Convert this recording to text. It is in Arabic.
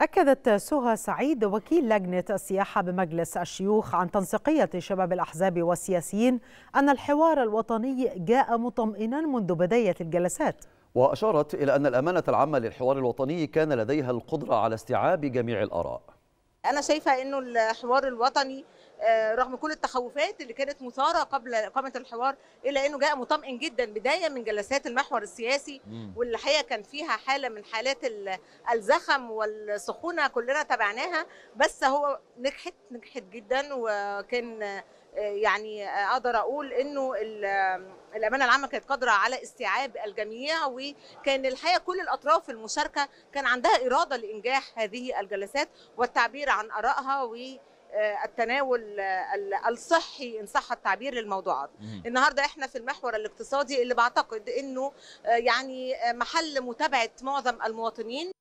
أكدت سهى سعيد وكيل لجنة السياحة بمجلس الشيوخ عن تنسيقية شباب الأحزاب والسياسيين أن الحوار الوطني جاء مطمئنا منذ بداية الجلسات وأشارت إلى أن الأمانة العامة للحوار الوطني كان لديها القدرة على استيعاب جميع الآراء أنا شايفة أنه الحوار الوطني آه، رغم كل التخوفات اللي كانت مثاره قبل اقامه الحوار الا انه جاء مطمئن جدا بدايه من جلسات المحور السياسي واللي الحقيقه كان فيها حاله من حالات الزخم والسخونه كلنا تبعناها بس هو نجحت نجحت جدا وكان آه، يعني اقدر اقول انه الامانه العامه كانت قادره على استيعاب الجميع وكان الحقيقه كل الاطراف المشاركه كان عندها اراده لانجاح هذه الجلسات والتعبير عن ارائها و آه، التناول آه، الصحي ان صح التعبير للموضوعات النهارده احنا في المحور الاقتصادي اللي بعتقد انه آه، يعني محل متابعه معظم المواطنين